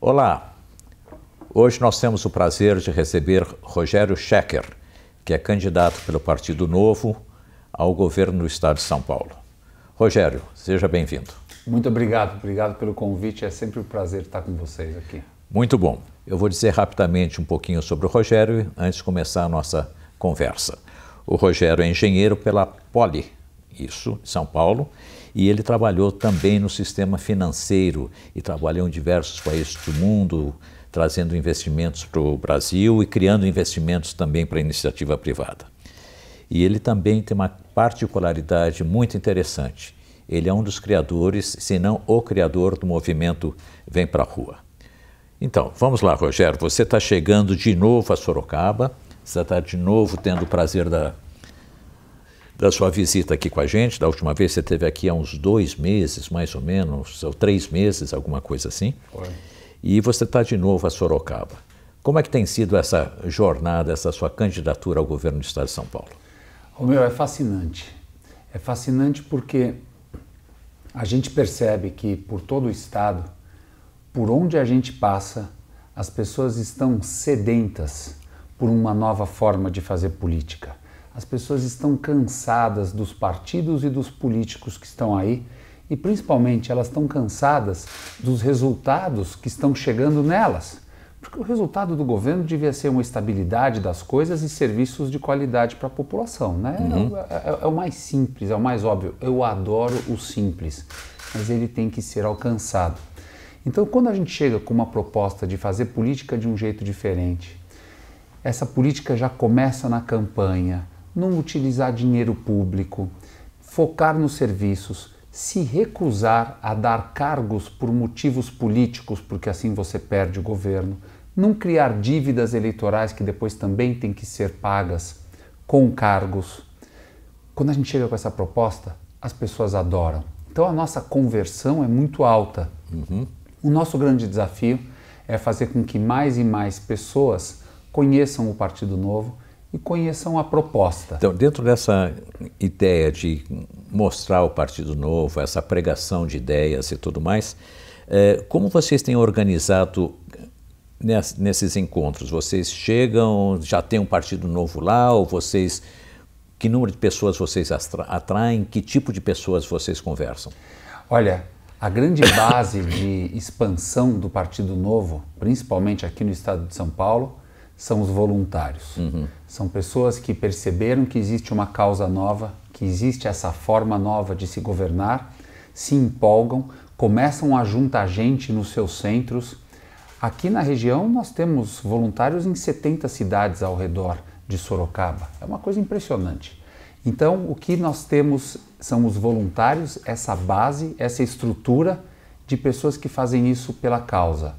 Olá, hoje nós temos o prazer de receber Rogério Schecker, que é candidato pelo Partido Novo ao governo do Estado de São Paulo. Rogério, seja bem-vindo. Muito obrigado, obrigado pelo convite. É sempre um prazer estar com vocês aqui. Muito bom. Eu vou dizer rapidamente um pouquinho sobre o Rogério antes de começar a nossa conversa. O Rogério é engenheiro pela Poli, isso, São Paulo, e ele trabalhou também no sistema financeiro e trabalhou em diversos países do mundo, trazendo investimentos para o Brasil e criando investimentos também para a iniciativa privada. E ele também tem uma particularidade muito interessante. Ele é um dos criadores, se não o criador do movimento Vem para a Rua. Então, vamos lá, Rogério, você está chegando de novo a Sorocaba, você está de novo tendo o prazer da da sua visita aqui com a gente. Da última vez você teve aqui há uns dois meses, mais ou menos, ou três meses, alguma coisa assim. Foi. E você está de novo a Sorocaba. Como é que tem sido essa jornada, essa sua candidatura ao governo do Estado de São Paulo? Romeu, é fascinante. É fascinante porque a gente percebe que por todo o Estado, por onde a gente passa, as pessoas estão sedentas por uma nova forma de fazer política as pessoas estão cansadas dos partidos e dos políticos que estão aí e, principalmente, elas estão cansadas dos resultados que estão chegando nelas. Porque o resultado do governo devia ser uma estabilidade das coisas e serviços de qualidade para a população, né? É uhum. É, é, é, o mais simples, é o mais óbvio. Eu adoro o simples, mas ele tem que ser alcançado. Então, quando a gente chega com uma proposta de fazer política de um jeito diferente, essa política já começa na campanha, não utilizar dinheiro público, focar nos serviços, se recusar a dar cargos por motivos políticos, porque assim você perde o governo, não criar dívidas eleitorais que depois também têm que ser pagas com cargos. Quando a gente chega com essa proposta, as pessoas adoram. Então a nossa conversão é muito alta. Uhum. O nosso grande desafio é fazer com que mais e mais pessoas conheçam o Partido Novo e conheçam a proposta. Então, dentro dessa ideia de mostrar o Partido Novo, essa pregação de ideias e tudo mais, é, como vocês têm organizado nesses encontros? Vocês chegam, já tem um Partido Novo lá, ou vocês. Que número de pessoas vocês atraem? Que tipo de pessoas vocês conversam? Olha, a grande base de expansão do Partido Novo, principalmente aqui no estado de São Paulo, são os voluntários. Uhum. São pessoas que perceberam que existe uma causa nova, que existe essa forma nova de se governar, se empolgam, começam a juntar gente nos seus centros. Aqui na região nós temos voluntários em 70 cidades ao redor de Sorocaba. É uma coisa impressionante. Então, o que nós temos são os voluntários, essa base, essa estrutura de pessoas que fazem isso pela causa,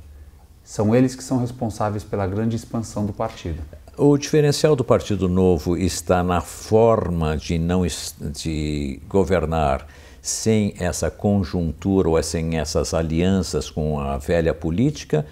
são eles que são responsáveis pela grande expansão do partido. O diferencial do Partido Novo está na forma de não de governar sem essa conjuntura ou sem essas alianças com a velha política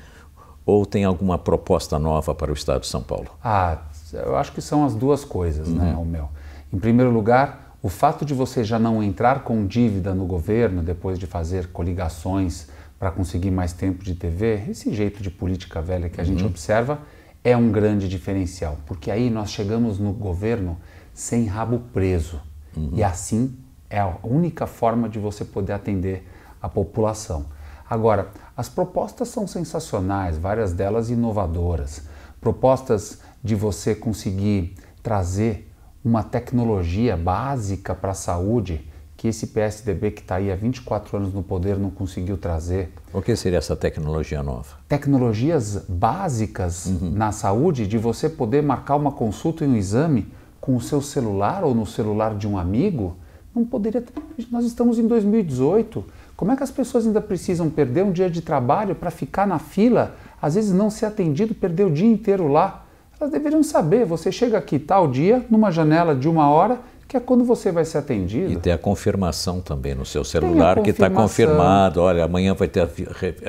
ou tem alguma proposta nova para o Estado de São Paulo? Ah, eu acho que são as duas coisas, né, uhum. né, Romeu? Em primeiro lugar, o fato de você já não entrar com dívida no governo depois de fazer coligações para conseguir mais tempo de TV, esse jeito de política velha que a uhum. gente observa é um grande diferencial, porque aí nós chegamos no governo sem rabo preso. Uhum. E assim é a única forma de você poder atender a população. Agora, as propostas são sensacionais, várias delas inovadoras. Propostas de você conseguir trazer uma tecnologia básica para a saúde que esse PSDB que está aí há 24 anos no poder não conseguiu trazer. O que seria essa tecnologia nova? Tecnologias básicas uhum. na saúde de você poder marcar uma consulta e um exame com o seu celular ou no celular de um amigo. Não poderia. Nós estamos em 2018. Como é que as pessoas ainda precisam perder um dia de trabalho para ficar na fila, às vezes não ser atendido, perder o dia inteiro lá? Elas deveriam saber. Você chega aqui tal dia, numa janela de uma hora, que é quando você vai ser atendido. E tem a confirmação também no seu celular, que está confirmado, olha, amanhã vai ter a,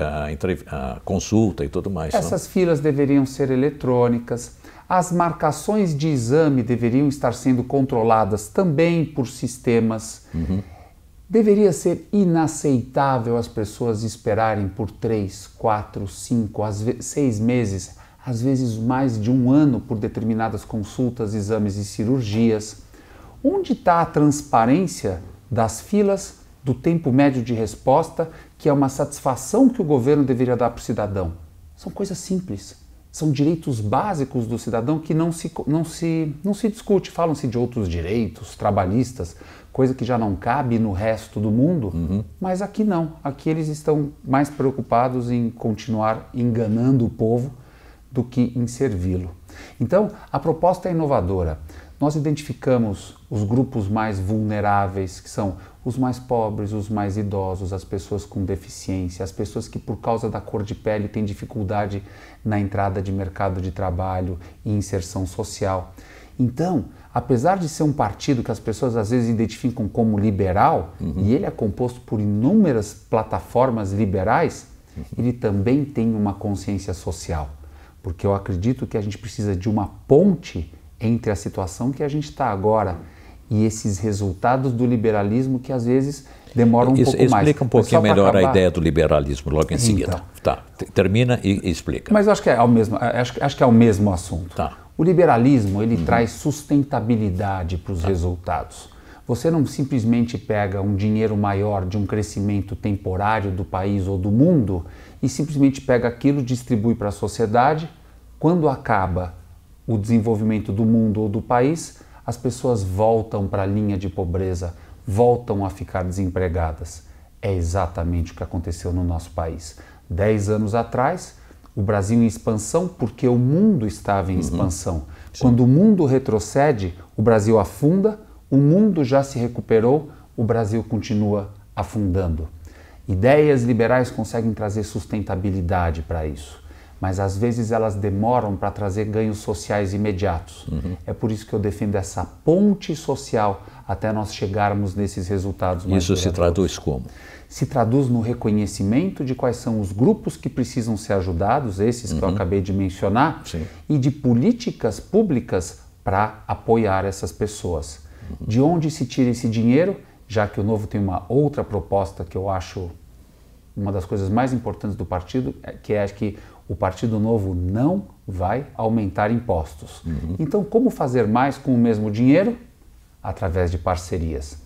a, a consulta e tudo mais. Né? Essas não? filas deveriam ser eletrônicas, as marcações de exame deveriam estar sendo controladas também por sistemas. Uhum. Deveria ser inaceitável as pessoas esperarem por três, quatro, cinco, às seis meses, às vezes mais de um ano por determinadas consultas, exames e cirurgias Onde está a transparência das filas, do tempo médio de resposta, que é uma satisfação que o governo deveria dar para o cidadão? São coisas simples, são direitos básicos do cidadão que não se, não se, não se discute. Falam-se de outros direitos trabalhistas, coisa que já não cabe no resto do mundo, uhum. mas aqui não. Aqui eles estão mais preocupados em continuar enganando o povo do que em servi-lo. Então, a proposta é inovadora. Nós identificamos os grupos mais vulneráveis, que são os mais pobres, os mais idosos, as pessoas com deficiência, as pessoas que por causa da cor de pele têm dificuldade na entrada de mercado de trabalho e inserção social. Então, apesar de ser um partido que as pessoas às vezes identificam como liberal, uhum. e ele é composto por inúmeras plataformas liberais, uhum. ele também tem uma consciência social. Porque eu acredito que a gente precisa de uma ponte entre a situação que a gente está agora e esses resultados do liberalismo que às vezes demoram um Isso, pouco explica mais. Explica um pouquinho melhor acabar... a ideia do liberalismo logo em então. seguida. Tá. Termina e, explica. Mas acho que é o mesmo, é, acho, acho que é o mesmo assunto. Tá. O liberalismo ele uhum. traz sustentabilidade para os tá. resultados. Você não simplesmente pega um dinheiro maior de um crescimento temporário do país ou do mundo e simplesmente pega aquilo, distribui para a sociedade. Quando acaba o desenvolvimento do mundo ou do país, as pessoas voltam para a linha de pobreza, voltam a ficar desempregadas. É exatamente o que aconteceu no nosso país. Dez anos atrás, o Brasil em expansão porque o mundo estava em uhum. expansão. Quando o mundo retrocede, o Brasil afunda, o mundo já se recuperou, o Brasil continua afundando. Ideias liberais conseguem trazer sustentabilidade para isso mas às vezes elas demoram para trazer ganhos sociais imediatos. Uhum. É por isso que eu defendo essa ponte social até nós chegarmos nesses resultados. Mais isso se traduz como? Se traduz no reconhecimento de quais são os grupos que precisam ser ajudados, esses uhum. que eu uhum. acabei de mencionar, Sim. e de políticas públicas para apoiar essas pessoas. Uhum. De onde se tira esse dinheiro? Já que o Novo tem uma outra proposta que eu acho uma das coisas mais importantes do partido, é, que é que o Partido Novo não vai aumentar impostos. Uhum. Então, como fazer mais com o mesmo dinheiro? Através de parcerias.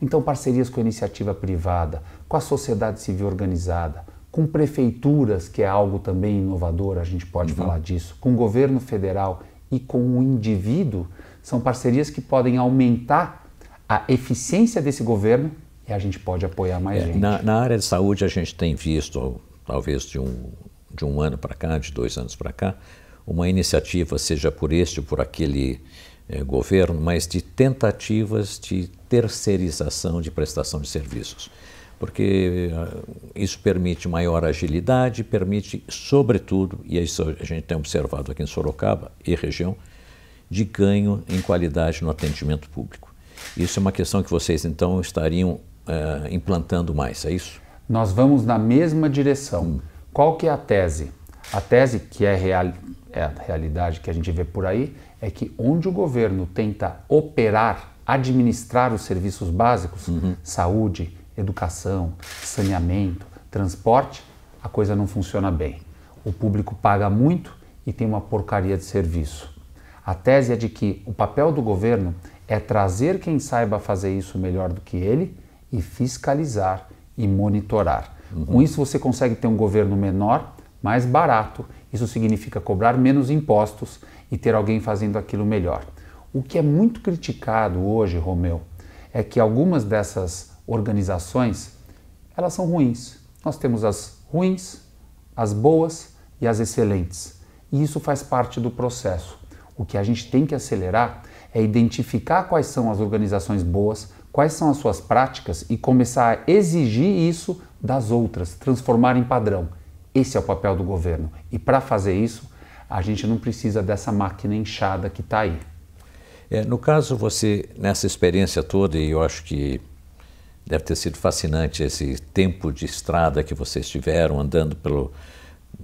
Então, parcerias com a iniciativa privada, com a sociedade civil organizada, com prefeituras, que é algo também inovador, a gente pode uhum. falar disso, com o governo federal e com o indivíduo, são parcerias que podem aumentar a eficiência desse governo e a gente pode apoiar mais é, gente. Na, na área de saúde, a gente tem visto, talvez de um de um ano para cá, de dois anos para cá, uma iniciativa, seja por este ou por aquele eh, governo, mas de tentativas de terceirização de prestação de serviços. Porque eh, isso permite maior agilidade, permite, sobretudo, e isso a gente tem observado aqui em Sorocaba e região, de ganho em qualidade no atendimento público. Isso é uma questão que vocês então estariam eh, implantando mais, é isso? Nós vamos na mesma direção. Hum. Qual que é a tese? A tese que é, real, é a realidade que a gente vê por aí é que onde o governo tenta operar, administrar os serviços básicos, uhum. saúde, educação, saneamento, transporte, a coisa não funciona bem. O público paga muito e tem uma porcaria de serviço. A tese é de que o papel do governo é trazer quem saiba fazer isso melhor do que ele e fiscalizar e monitorar. Uhum. Com isso, você consegue ter um governo menor, mais barato. Isso significa cobrar menos impostos e ter alguém fazendo aquilo melhor. O que é muito criticado hoje, Romeu, é que algumas dessas organizações elas são ruins. Nós temos as ruins, as boas e as excelentes. E isso faz parte do processo. O que a gente tem que acelerar é identificar quais são as organizações boas, quais são as suas práticas e começar a exigir isso das outras, transformar em padrão. Esse é o papel do governo. E para fazer isso, a gente não precisa dessa máquina inchada que está aí. É, no caso, você, nessa experiência toda, e eu acho que deve ter sido fascinante esse tempo de estrada que vocês tiveram andando pelo,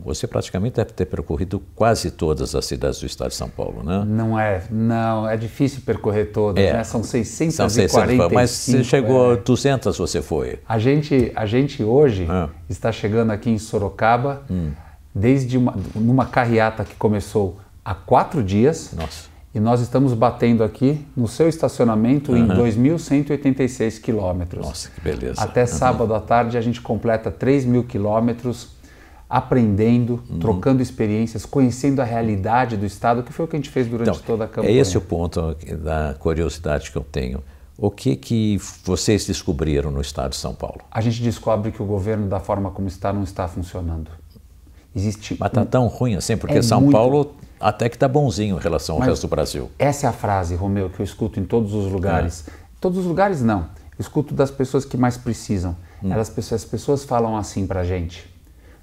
você praticamente deve ter percorrido quase todas as cidades do estado de São Paulo, né? Não é, não, é difícil percorrer todas, é. né? São 640. É. mas você chegou é. a 200, você foi. A gente, a gente hoje é. está chegando aqui em Sorocaba, hum. desde uma, numa carreata que começou há quatro dias. Nossa. E nós estamos batendo aqui no seu estacionamento uhum. em 2.186 quilômetros. Nossa, que beleza. Até uhum. sábado à tarde a gente completa 3 mil quilômetros aprendendo, uhum. trocando experiências, conhecendo a realidade do Estado, que foi o que a gente fez durante então, toda a é campanha. É esse o ponto da curiosidade que eu tenho. O que, que vocês descobriram no Estado de São Paulo? A gente descobre que o governo, da forma como está, não está funcionando. Existe Mas está um... tão ruim assim, porque é São muito... Paulo até que está bonzinho em relação ao Mas resto do Brasil. Essa é a frase, Romeu, que eu escuto em todos os lugares. É. Todos os lugares não. Eu escuto das pessoas que mais precisam. Hum. Elas, as pessoas falam assim para a gente.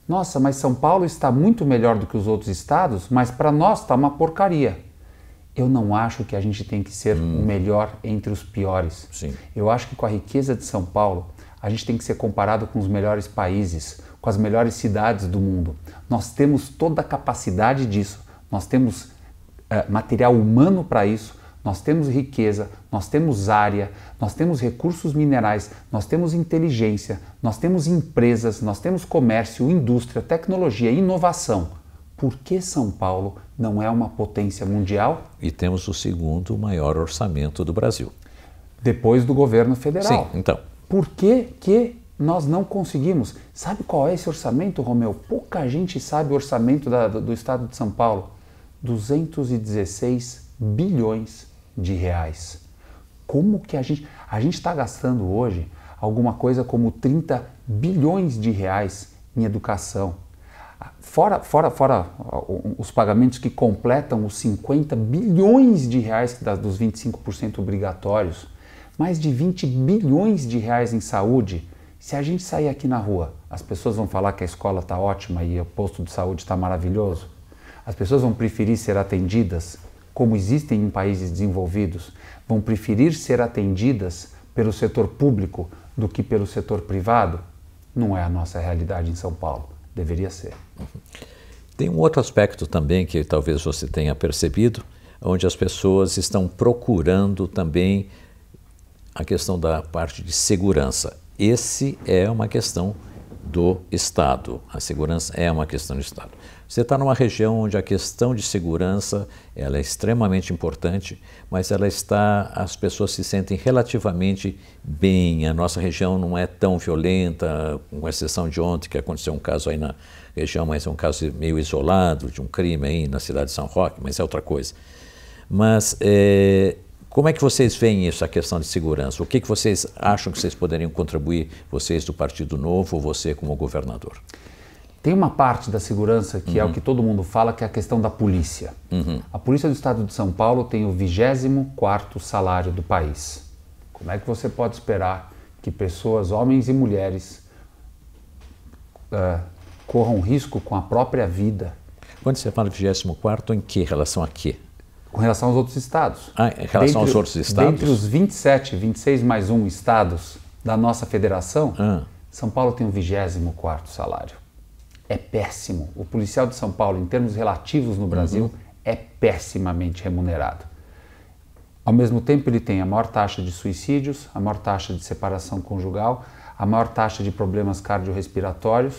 Nossa, mas São Paulo está muito melhor do que os outros estados, mas para nós está uma porcaria. Eu não acho que a gente tem que ser hum. o melhor entre os piores. Sim. Eu acho que com a riqueza de São Paulo, a gente tem que ser comparado com os melhores países, com as melhores cidades do mundo. Nós temos toda a capacidade disso, nós temos eh, material humano para isso, nós temos riqueza, nós temos área, nós temos recursos minerais, nós temos inteligência, nós temos empresas, nós temos comércio, indústria, tecnologia, inovação. Por que São Paulo não é uma potência mundial? E temos o segundo maior orçamento do Brasil. Depois do governo federal. Sim, então. Por que, que nós não conseguimos? Sabe qual é esse orçamento, Romeu? Pouca gente sabe o orçamento da, do, do estado de São Paulo. 216 bilhões de reais. Como que a gente. A gente está gastando hoje alguma coisa como 30 bilhões de reais em educação. Fora, fora, fora os pagamentos que completam os 50 bilhões de reais dos 25% obrigatórios, mais de 20 bilhões de reais em saúde. Se a gente sair aqui na rua, as pessoas vão falar que a escola está ótima e o posto de saúde está maravilhoso? As pessoas vão preferir ser atendidas como existem em países desenvolvidos, vão preferir ser atendidas pelo setor público do que pelo setor privado? Não é a nossa realidade em São Paulo. Deveria ser. Tem um outro aspecto também que talvez você tenha percebido, onde as pessoas estão procurando também a questão da parte de segurança. Esse é uma questão do Estado. A segurança é uma questão do Estado. Você está numa região onde a questão de segurança ela é extremamente importante, mas ela está, as pessoas se sentem relativamente bem. A nossa região não é tão violenta, com exceção de ontem que aconteceu um caso aí na região, mas é um caso meio isolado de um crime aí na cidade de São Roque, mas é outra coisa. Mas é, como é que vocês veem isso, a questão de segurança? O que, que vocês acham que vocês poderiam contribuir, vocês do Partido Novo ou você como governador? Tem uma parte da segurança que uhum. é o uhum. que todo mundo fala, que é a questão da polícia. Uhum. A polícia do estado de São Paulo tem o 24 salário do país. Como é que você pode esperar que pessoas, homens e mulheres, uh, corram risco com a própria vida? Quando você fala 24 em que relação a quê? Com relação aos outros estados. Ah, em relação dentre, aos outros estados? Dentre os 27, 26 mais um estados da nossa federação, ah. São Paulo tem o 24 salário é péssimo. O policial de São Paulo, em termos relativos no Brasil, uhum. é pessimamente remunerado. Ao mesmo tempo, ele tem a maior taxa de suicídios, a maior taxa de separação conjugal, a maior taxa de problemas cardiorrespiratórios,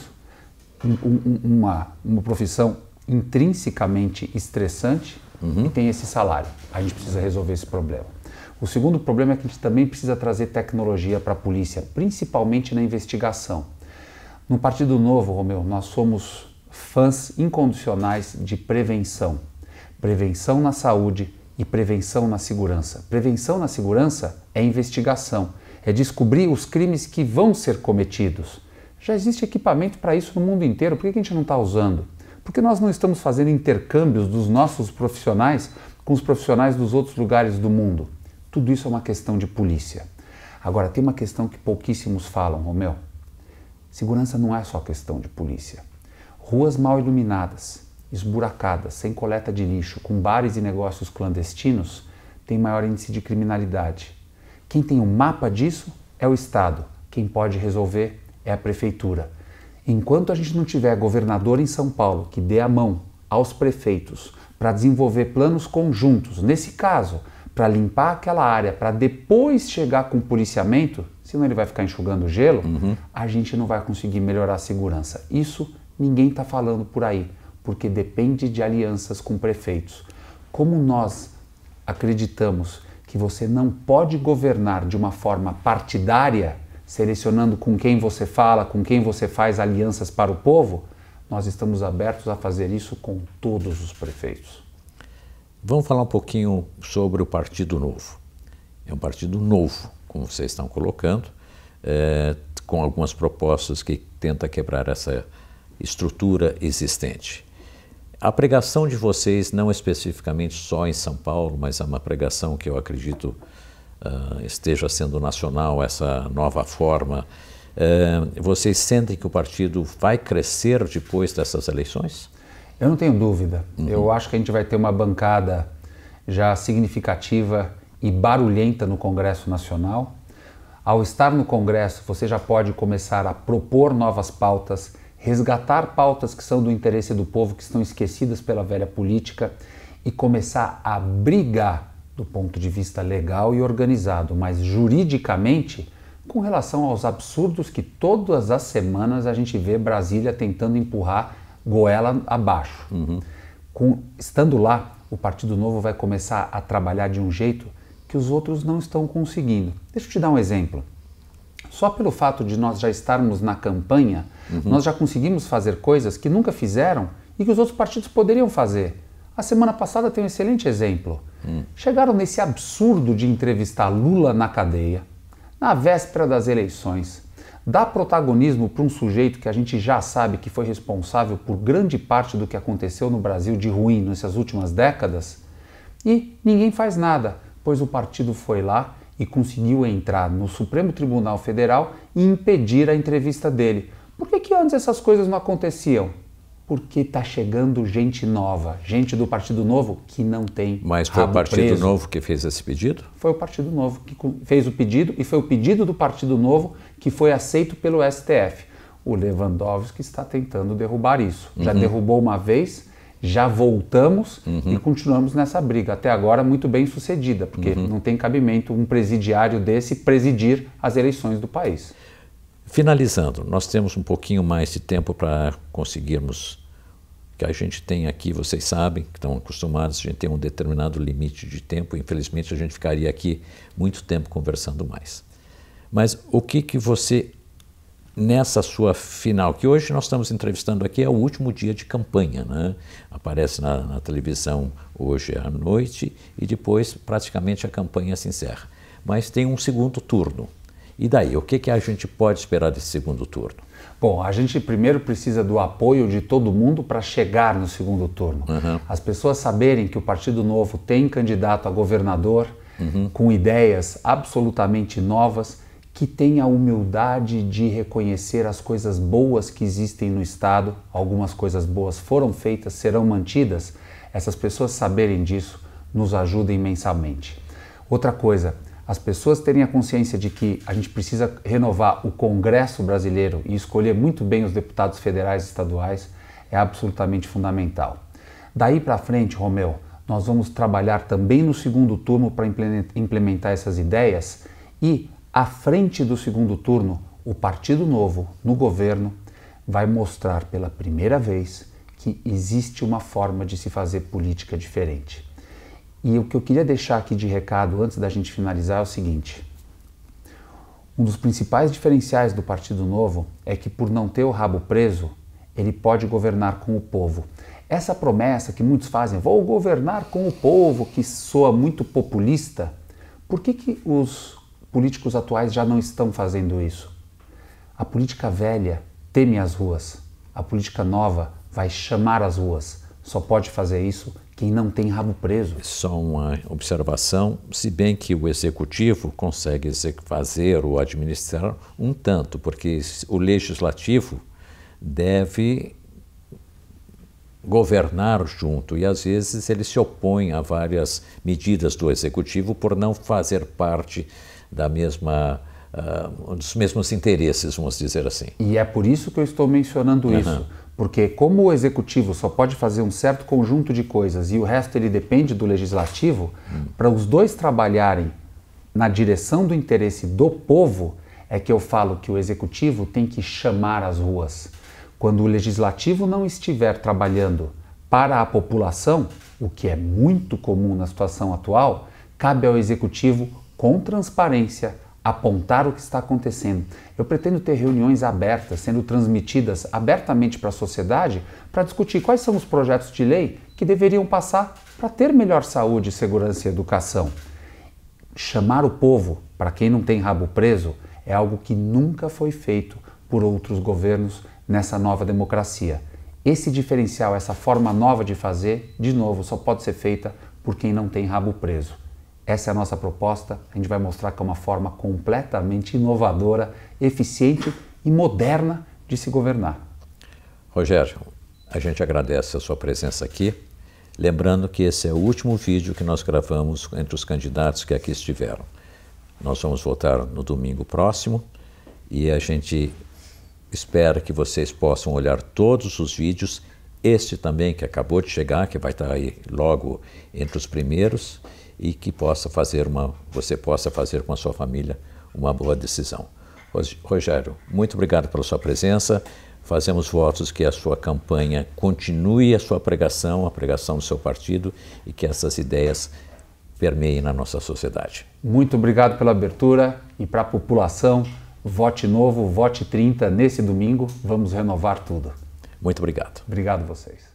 um, uma, uma profissão intrinsecamente estressante uhum. e tem esse salário. A gente precisa resolver esse problema. O segundo problema é que a gente também precisa trazer tecnologia para a polícia, principalmente na investigação. No Partido Novo, Romeu, nós somos fãs incondicionais de prevenção. Prevenção na saúde e prevenção na segurança. Prevenção na segurança é investigação, é descobrir os crimes que vão ser cometidos. Já existe equipamento para isso no mundo inteiro, por que a gente não está usando? Por que nós não estamos fazendo intercâmbios dos nossos profissionais com os profissionais dos outros lugares do mundo? Tudo isso é uma questão de polícia. Agora, tem uma questão que pouquíssimos falam, Romeu. Segurança não é só questão de polícia. Ruas mal iluminadas, esburacadas, sem coleta de lixo, com bares e negócios clandestinos, tem maior índice de criminalidade. Quem tem um mapa disso é o Estado. Quem pode resolver é a prefeitura. Enquanto a gente não tiver governador em São Paulo que dê a mão aos prefeitos para desenvolver planos conjuntos, nesse caso, para limpar aquela área, para depois chegar com policiamento, senão ele vai ficar enxugando gelo, uhum. a gente não vai conseguir melhorar a segurança. Isso ninguém está falando por aí, porque depende de alianças com prefeitos. Como nós acreditamos que você não pode governar de uma forma partidária, selecionando com quem você fala, com quem você faz alianças para o povo, nós estamos abertos a fazer isso com todos os prefeitos. Vamos falar um pouquinho sobre o Partido Novo. É um partido novo, como vocês estão colocando, é, com algumas propostas que tenta quebrar essa estrutura existente. A pregação de vocês, não especificamente só em São Paulo, mas é uma pregação que eu acredito uh, esteja sendo nacional, essa nova forma. Uh, vocês sentem que o partido vai crescer depois dessas eleições? Eu não tenho dúvida. Uhum. Eu acho que a gente vai ter uma bancada já significativa e barulhenta no Congresso Nacional. Ao estar no Congresso, você já pode começar a propor novas pautas, resgatar pautas que são do interesse do povo, que estão esquecidas pela velha política e começar a brigar do ponto de vista legal e organizado, mas juridicamente com relação aos absurdos que todas as semanas a gente vê Brasília tentando empurrar goela abaixo. Uhum. Com, estando lá, o Partido Novo vai começar a trabalhar de um jeito que os outros não estão conseguindo. Deixa eu te dar um exemplo. Só pelo fato de nós já estarmos na campanha, uhum. nós já conseguimos fazer coisas que nunca fizeram e que os outros partidos poderiam fazer. A semana passada tem um excelente exemplo. Hum. Chegaram nesse absurdo de entrevistar Lula na cadeia, na véspera das eleições, dar protagonismo para um sujeito que a gente já sabe que foi responsável por grande parte do que aconteceu no Brasil de ruim nessas últimas décadas e ninguém faz nada pois o partido foi lá e conseguiu entrar no Supremo Tribunal Federal e impedir a entrevista dele. Por que, que antes essas coisas não aconteciam? Porque está chegando gente nova, gente do Partido Novo que não tem. Mas foi o Partido preso. Novo que fez esse pedido? Foi o Partido Novo que fez o pedido e foi o pedido do Partido Novo que foi aceito pelo STF. O Lewandowski está tentando derrubar isso. Uhum. Já derrubou uma vez, já voltamos uhum. e continuamos nessa briga. Até agora, muito bem sucedida, porque uhum. não tem cabimento um presidiário desse presidir as eleições do país. Finalizando, nós temos um pouquinho mais de tempo para conseguirmos. Que a gente tem aqui, vocês sabem, que estão acostumados, a gente tem um determinado limite de tempo. Infelizmente, a gente ficaria aqui muito tempo conversando mais. Mas o que, que você nessa sua final, que hoje nós estamos entrevistando aqui, é o último dia de campanha, né? Aparece na, na televisão hoje à noite e depois praticamente a campanha se encerra. Mas tem um segundo turno. E daí, o que, que a gente pode esperar desse segundo turno? Bom, a gente primeiro precisa do apoio de todo mundo para chegar no segundo turno. Uhum. As pessoas saberem que o Partido Novo tem candidato a governador uhum. com ideias absolutamente novas, que tenha a humildade de reconhecer as coisas boas que existem no Estado, algumas coisas boas foram feitas, serão mantidas, essas pessoas saberem disso nos ajuda imensamente. Outra coisa, as pessoas terem a consciência de que a gente precisa renovar o Congresso brasileiro e escolher muito bem os deputados federais e estaduais é absolutamente fundamental. Daí para frente, Romeu, nós vamos trabalhar também no segundo turno para implementar essas ideias e à frente do segundo turno, o Partido Novo, no governo, vai mostrar pela primeira vez que existe uma forma de se fazer política diferente. E o que eu queria deixar aqui de recado antes da gente finalizar é o seguinte: um dos principais diferenciais do Partido Novo é que, por não ter o rabo preso, ele pode governar com o povo. Essa promessa que muitos fazem, vou governar com o povo, que soa muito populista, por que, que os políticos atuais já não estão fazendo isso. A política velha teme as ruas. A política nova vai chamar as ruas. Só pode fazer isso quem não tem rabo preso. É só uma observação: se bem que o executivo consegue fazer ou administrar um tanto, porque o legislativo deve governar junto e às vezes ele se opõe a várias medidas do executivo por não fazer parte da mesma uh, dos mesmos interesses, vamos dizer assim. E é por isso que eu estou mencionando uhum. isso, porque como o executivo só pode fazer um certo conjunto de coisas e o resto ele depende do legislativo, hum. para os dois trabalharem na direção do interesse do povo, é que eu falo que o executivo tem que chamar as ruas. Quando o legislativo não estiver trabalhando para a população, o que é muito comum na situação atual, cabe ao executivo com transparência, apontar o que está acontecendo. Eu pretendo ter reuniões abertas, sendo transmitidas abertamente para a sociedade, para discutir quais são os projetos de lei que deveriam passar para ter melhor saúde, segurança e educação. Chamar o povo, para quem não tem rabo preso, é algo que nunca foi feito por outros governos nessa nova democracia. Esse diferencial, essa forma nova de fazer, de novo, só pode ser feita por quem não tem rabo preso. Essa é a nossa proposta. A gente vai mostrar que é uma forma completamente inovadora, eficiente e moderna de se governar. Rogério, a gente agradece a sua presença aqui. Lembrando que esse é o último vídeo que nós gravamos entre os candidatos que aqui estiveram. Nós vamos voltar no domingo próximo e a gente espera que vocês possam olhar todos os vídeos, este também que acabou de chegar, que vai estar aí logo entre os primeiros e que possa fazer uma, você possa fazer com a sua família uma boa decisão. Rogério, muito obrigado pela sua presença. Fazemos votos que a sua campanha continue a sua pregação, a pregação do seu partido e que essas ideias permeiem na nossa sociedade. Muito obrigado pela abertura e para a população, vote novo, vote 30 nesse domingo, vamos renovar tudo. Muito obrigado. Obrigado vocês.